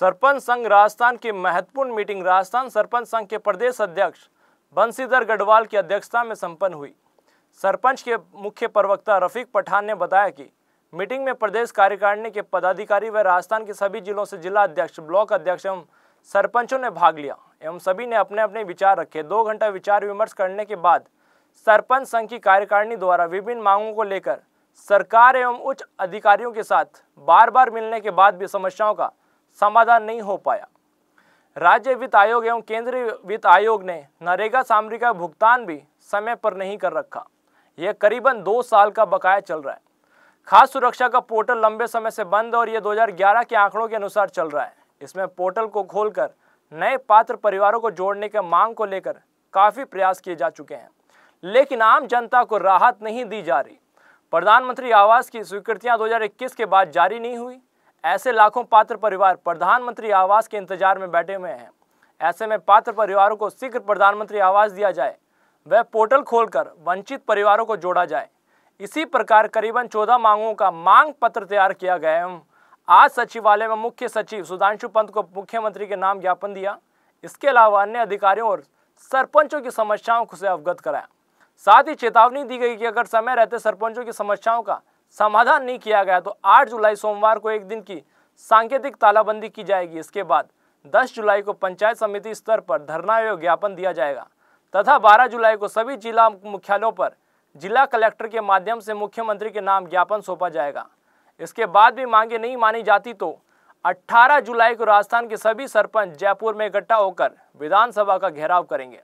सरपंच संघ राजस्थान की महत्वपूर्ण मीटिंग राजस्थान सरपंच संघ के प्रदेश अध्यक्ष बंसीधर गढ़वाल की अध्यक्षता में संपन्न हुई सरपंच के मुख्य प्रवक्ता रफीक पठान ने बताया कि मीटिंग में प्रदेश कार्यकारिणी के पदाधिकारी व राजस्थान के सभी जिलों से जिला अध्यक्ष ब्लॉक अध्यक्ष एवं सरपंचों ने भाग लिया एवं सभी ने अपने अपने विचार रखे दो घंटा विचार विमर्श करने के बाद सरपंच संघ की कार्यकारिणी द्वारा विभिन्न मांगों को लेकर सरकार एवं उच्च अधिकारियों के साथ बार बार मिलने के बाद भी समस्याओं का समाधान नहीं हो पाया राज्य वित्त आयोग एवं केंद्रीय वित्त आयोग ने नरेगा सामग्री का भुगतान भी समय पर नहीं कर रखा यह करीबन दो साल का बकाया चल रहा है खाद्य सुरक्षा का पोर्टल लंबे समय से बंद और यह 2011 के आंकड़ों के अनुसार चल रहा है इसमें पोर्टल को खोलकर नए पात्र परिवारों को जोड़ने के मांग को लेकर काफ़ी प्रयास किए जा चुके हैं लेकिन आम जनता को राहत नहीं दी जा रही प्रधानमंत्री आवास की स्वीकृतियां 2021 के बाद जारी नहीं हुई ऐसे लाखों पात्र परिवार प्रधानमंत्री आवास के इंतजार में बैठे हुए हैं ऐसे में पात्र परिवारों को शीघ्र प्रधानमंत्री आवास दिया जाए वह पोर्टल खोलकर वंचित परिवारों को जोड़ा जाए इसी प्रकार करीबन चौदह मांगों का मांग पत्र तैयार किया गया है आज सचिवालय में मुख्य सचिव सुधांशु पंत को मुख्यमंत्री के नाम ज्ञापन दिया इसके अलावा अन्य अधिकारियों और सरपंचों की समस्याओं से अवगत कराया साथ ही चेतावनी दी गई कि अगर समय रहते सरपंचों की समस्याओं का समाधान नहीं किया गया तो 8 जुलाई सोमवार को एक दिन की सांकेतिक तालाबंदी की जाएगी इसके बाद 10 जुलाई को पंचायत समिति स्तर पर धरना एवं ज्ञापन दिया जाएगा तथा 12 जुलाई को सभी जिला मुख्यालयों पर जिला कलेक्टर के माध्यम से मुख्यमंत्री के नाम ज्ञापन सौंपा जाएगा इसके बाद भी मांगे नहीं मानी जाती तो 18 जुलाई को राजस्थान के सभी सरपंच जयपुर में इकट्ठा होकर विधानसभा का घेराव करेंगे